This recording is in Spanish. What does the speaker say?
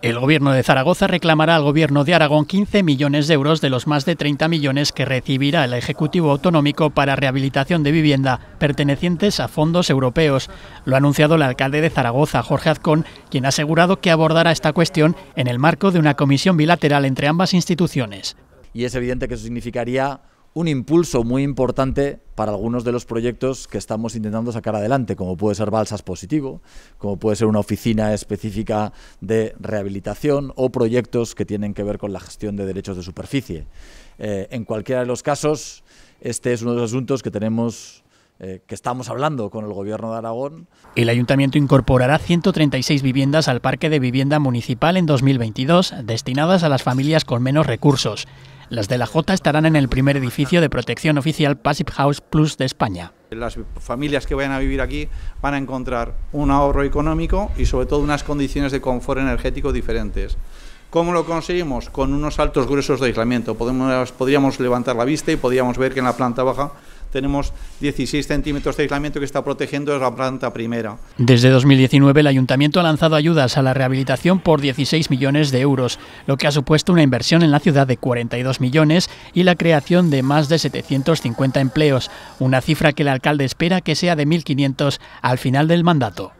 El gobierno de Zaragoza reclamará al gobierno de Aragón 15 millones de euros de los más de 30 millones que recibirá el Ejecutivo Autonómico para rehabilitación de vivienda pertenecientes a fondos europeos. Lo ha anunciado el alcalde de Zaragoza, Jorge Azcón, quien ha asegurado que abordará esta cuestión en el marco de una comisión bilateral entre ambas instituciones. Y es evidente que eso significaría un impulso muy importante para algunos de los proyectos que estamos intentando sacar adelante, como puede ser Balsas Positivo, como puede ser una oficina específica de rehabilitación o proyectos que tienen que ver con la gestión de derechos de superficie. Eh, en cualquiera de los casos, este es uno de los asuntos que tenemos eh, que estamos hablando con el Gobierno de Aragón. El ayuntamiento incorporará 136 viviendas al parque de vivienda municipal en 2022, destinadas a las familias con menos recursos. Las de la J estarán en el primer edificio de protección oficial Passive House Plus de España. Las familias que vayan a vivir aquí van a encontrar un ahorro económico y sobre todo unas condiciones de confort energético diferentes. ¿Cómo lo conseguimos? Con unos altos gruesos de aislamiento. Podemos, podríamos levantar la vista y podríamos ver que en la planta baja tenemos 16 centímetros de aislamiento que está protegiendo la planta primera. Desde 2019 el ayuntamiento ha lanzado ayudas a la rehabilitación por 16 millones de euros, lo que ha supuesto una inversión en la ciudad de 42 millones y la creación de más de 750 empleos, una cifra que el alcalde espera que sea de 1.500 al final del mandato.